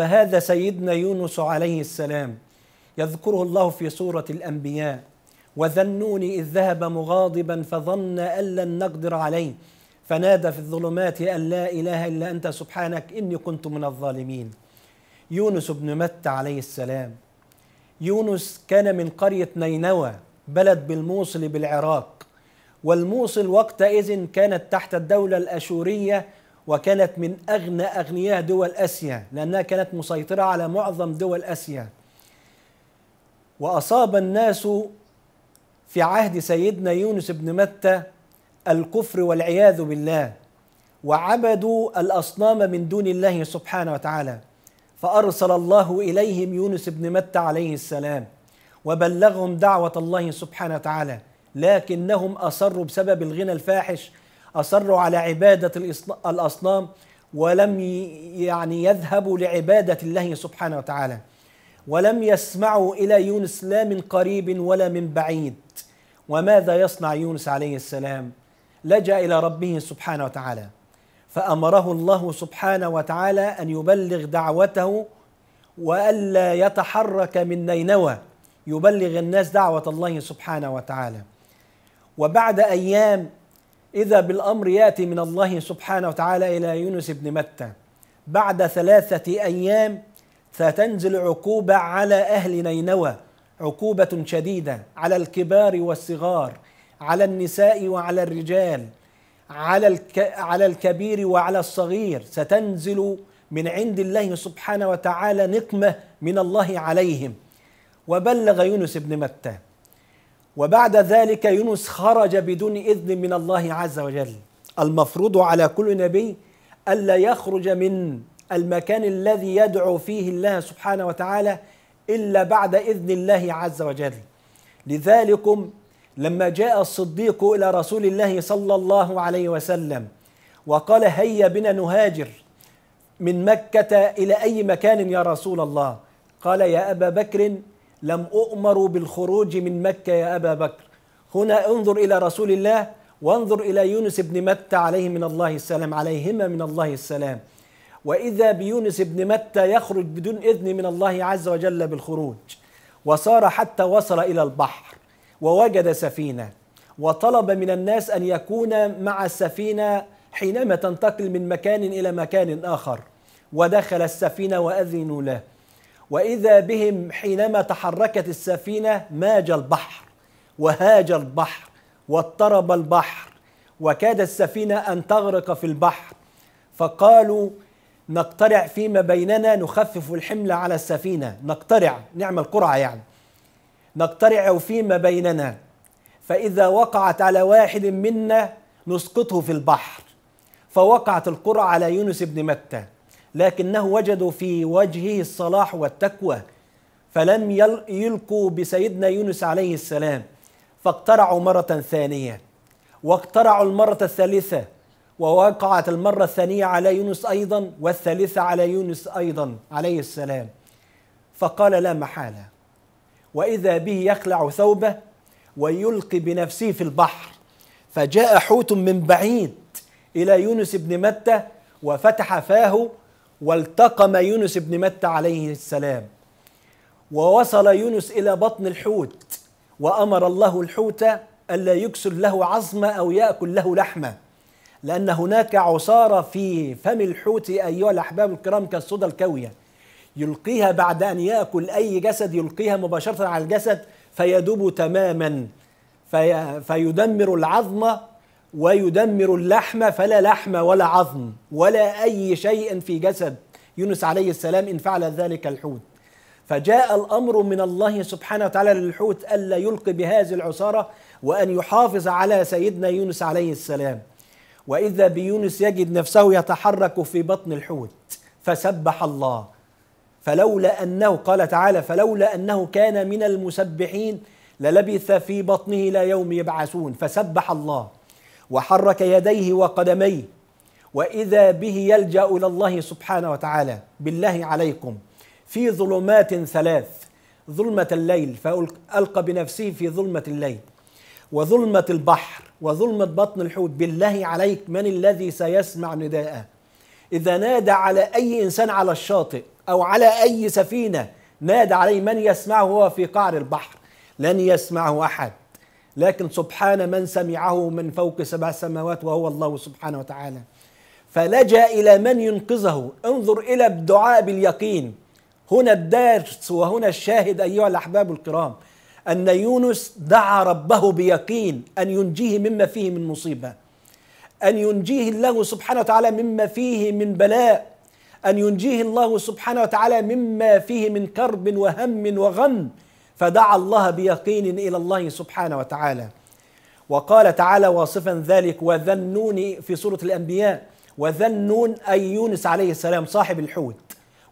فهذا سيدنا يونس عليه السلام يذكره الله في سوره الانبياء وذنوني اذ ذهب مغاضبا فظن ان لن نقدر عليه فنادى في الظلمات ان لا اله الا انت سبحانك اني كنت من الظالمين يونس بن متى عليه السلام يونس كان من قريه نينوى بلد بالموصل بالعراق والموصل وقتئذ كانت تحت الدوله الاشوريه وكانت من أغنى أغنياء دول آسيا لأنها كانت مسيطرة على معظم دول آسيا وأصاب الناس في عهد سيدنا يونس بن متى الكفر والعياذ بالله وعبدوا الأصنام من دون الله سبحانه وتعالى فأرسل الله إليهم يونس بن متى عليه السلام وبلغهم دعوة الله سبحانه وتعالى لكنهم أصروا بسبب الغنى الفاحش أصروا على عبادة الأصنام ولم يعني يذهبوا لعبادة الله سبحانه وتعالى ولم يسمعوا إلى يونس لا من قريب ولا من بعيد وماذا يصنع يونس عليه السلام لجأ إلى ربه سبحانه وتعالى فأمره الله سبحانه وتعالى أن يبلغ دعوته وألا يتحرك من نينوى يبلغ الناس دعوة الله سبحانه وتعالى وبعد أيام إذا بالأمر يأتي من الله سبحانه وتعالى إلى يونس بن متى بعد ثلاثة أيام ستنزل عقوبة على أهل نينوى عقوبة شديدة على الكبار والصغار على النساء وعلى الرجال على الك على الكبير وعلى الصغير ستنزل من عند الله سبحانه وتعالى نقمة من الله عليهم وبلغ يونس بن متى وبعد ذلك يونس خرج بدون إذن من الله عز وجل المفروض على كل نبي ألا يخرج من المكان الذي يدعو فيه الله سبحانه وتعالى إلا بعد إذن الله عز وجل لذلكم لما جاء الصديق إلى رسول الله صلى الله عليه وسلم وقال هيا بنا نهاجر من مكة إلى أي مكان يا رسول الله قال يا أبا بكر لم أؤمروا بالخروج من مكة يا أبا بكر هنا انظر إلى رسول الله وانظر إلى يونس بن متى عليه من الله السلام عليهما من الله السلام وإذا بيونس بن متى يخرج بدون إذن من الله عز وجل بالخروج وصار حتى وصل إلى البحر ووجد سفينة وطلب من الناس أن يكون مع السفينة حينما تنتقل من مكان إلى مكان آخر ودخل السفينة وأذنوا له وإذا بهم حينما تحركت السفينة ماج البحر وهاج البحر واضطرب البحر وكاد السفينة أن تغرق في البحر فقالوا نقترع فيما بيننا نخفف الحمل على السفينة نقترع نعمل قرعة يعني نقترع فيما بيننا فإذا وقعت على واحد منا نسقطه في البحر فوقعت القرعة على يونس بن متى لكنه وجدوا في وجهه الصلاح والتقوى فلم يلقوا بسيدنا يونس عليه السلام فاقترعوا مرة ثانية واقترعوا المرة الثالثة ووقعت المرة الثانية على يونس أيضا والثالثة على يونس أيضا عليه السلام فقال لا محالة وإذا به يخلع ثوبه ويلقي بنفسه في البحر فجاء حوت من بعيد إلى يونس بن متى وفتح فاه والتقم يونس بن متى عليه السلام ووصل يونس إلى بطن الحوت وأمر الله الحوت ألا يكسر له عظم أو يأكل له لحمة لأن هناك عصارة في فم الحوت أيها الأحباب الكرام كالصدى الكوية يلقيها بعد أن يأكل أي جسد يلقيها مباشرة على الجسد فيدوب تماما في فيدمر العظم ويدمر اللحم فلا لحم ولا عظم ولا أي شيء في جسد يونس عليه السلام إن فعل ذلك الحوت فجاء الأمر من الله سبحانه وتعالى للحوت ألا يلقي بهذه العصارة وأن يحافظ على سيدنا يونس عليه السلام وإذا بيونس يجد نفسه يتحرك في بطن الحوت فسبح الله فلولا أنه قال تعالى فلولا أنه كان من المسبحين للبث في بطنه إلى يوم يبعثون فسبح الله وحرك يديه وقدميه واذا به يلجا الى الله سبحانه وتعالى بالله عليكم في ظلمات ثلاث ظلمه الليل فالقى بنفسه في ظلمه الليل وظلمه البحر وظلمه بطن الحوت بالله عليك من الذي سيسمع نداءه اذا نادى على اي انسان على الشاطئ او على اي سفينه نادى عليه من يسمعه هو في قعر البحر لن يسمعه احد لكن سبحان من سمعه من فوق سبع سماوات وهو الله سبحانه وتعالى فلجأ إلى من ينقذه انظر إلى الدعاء باليقين هنا الدرس وهنا الشاهد أيها الأحباب الكرام أن يونس دعا ربه بيقين أن ينجيه مما فيه من مصيبة أن ينجيه الله سبحانه وتعالى مما فيه من بلاء أن ينجيه الله سبحانه وتعالى مما فيه من كرب وهم وغم فدعا الله بيقين الى الله سبحانه وتعالى وقال تعالى واصفا ذلك وذا النون في سوره الانبياء وذا النون اي يونس عليه السلام صاحب الحوت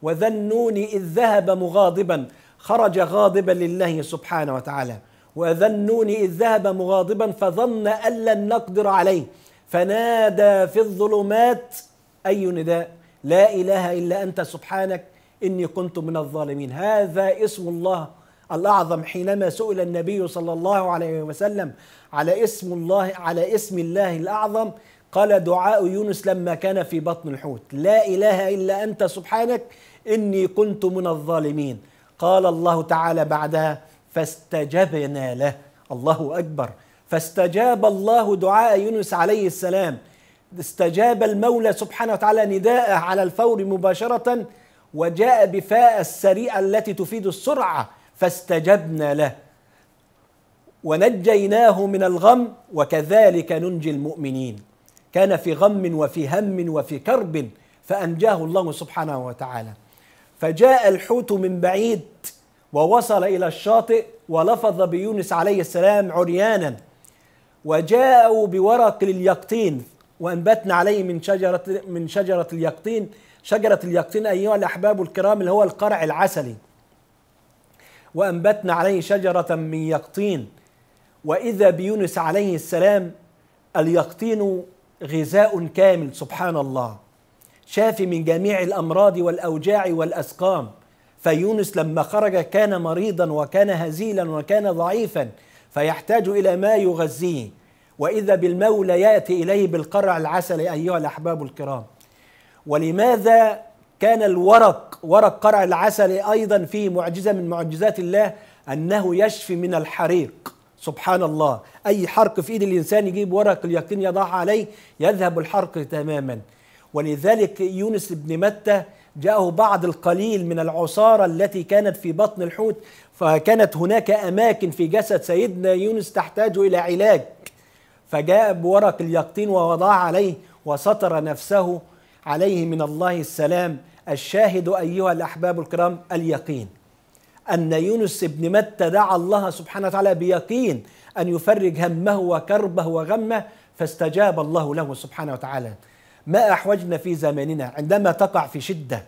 وذا النون اذ ذهب مغاضبا خرج غاضبا لله سبحانه وتعالى وذا النون اذ ذهب مغاضبا فظن ان لن نقدر عليه فنادى في الظلمات اي نداء لا اله الا انت سبحانك اني كنت من الظالمين هذا اسم الله الأعظم حينما سئل النبي صلى الله عليه وسلم على اسم الله على اسم الله الأعظم قال دعاء يونس لما كان في بطن الحوت لا إله إلا أنت سبحانك إني كنت من الظالمين قال الله تعالى بعدها فاستجبنا له الله أكبر فاستجاب الله دعاء يونس عليه السلام استجاب المولى سبحانه وتعالى نداءه على الفور مباشرة وجاء بفاء السريعة التي تفيد السرعة فاستجبنا له ونجيناه من الغم وكذلك ننجي المؤمنين كان في غم وفي هم وفي كرب فانجاه الله سبحانه وتعالى فجاء الحوت من بعيد ووصل الى الشاطئ ولفظ بيونس عليه السلام عريانا وجاءوا بورق اليقطين وانبتنا عليه من شجره من شجره اليقطين شجره اليقطين ايها الاحباب الكرام اللي هو القرع العسلي وأنبتنا عليه شجرة من يقطين وإذا بيونس عليه السلام اليقطين غذاء كامل سبحان الله شافي من جميع الأمراض والأوجاع والأسقام فيونس لما خرج كان مريضا وكان هزيلا وكان ضعيفا فيحتاج إلى ما يغذيه وإذا بالمولى يأتي إليه بالقرع العسل أيها الأحباب الكرام ولماذا كان الورق ورق قرع العسل أيضا فيه معجزة من معجزات الله أنه يشفي من الحريق سبحان الله أي حرق في إيد الإنسان يجيب ورق اليقين يضعه عليه يذهب الحرق تماما ولذلك يونس بن متى جاءه بعض القليل من العصارة التي كانت في بطن الحوت فكانت هناك أماكن في جسد سيدنا يونس تحتاج إلى علاج فجاء بورق اليقطين ووضع عليه وستر نفسه عليه من الله السلام الشاهد أيها الأحباب الكرام اليقين أن يونس بن متى دعا الله سبحانه وتعالى بيقين أن يفرج همه وكربه وغمه فاستجاب الله له سبحانه وتعالى ما أحوجنا في زماننا عندما تقع في شدة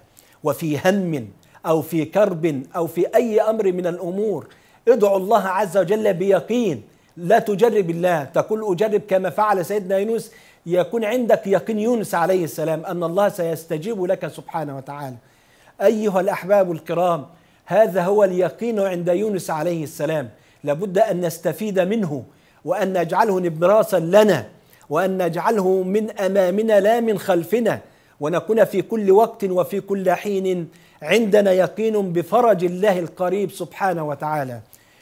وفي هم أو في كرب أو في أي أمر من الأمور ادعو الله عز وجل بيقين لا تجرب الله تقول أجرب كما فعل سيدنا يونس يكون عندك يقين يونس عليه السلام أن الله سيستجيب لك سبحانه وتعالى أيها الأحباب الكرام هذا هو اليقين عند يونس عليه السلام لابد أن نستفيد منه وأن نجعله نبراسا لنا وأن نجعله من أمامنا لا من خلفنا ونكون في كل وقت وفي كل حين عندنا يقين بفرج الله القريب سبحانه وتعالى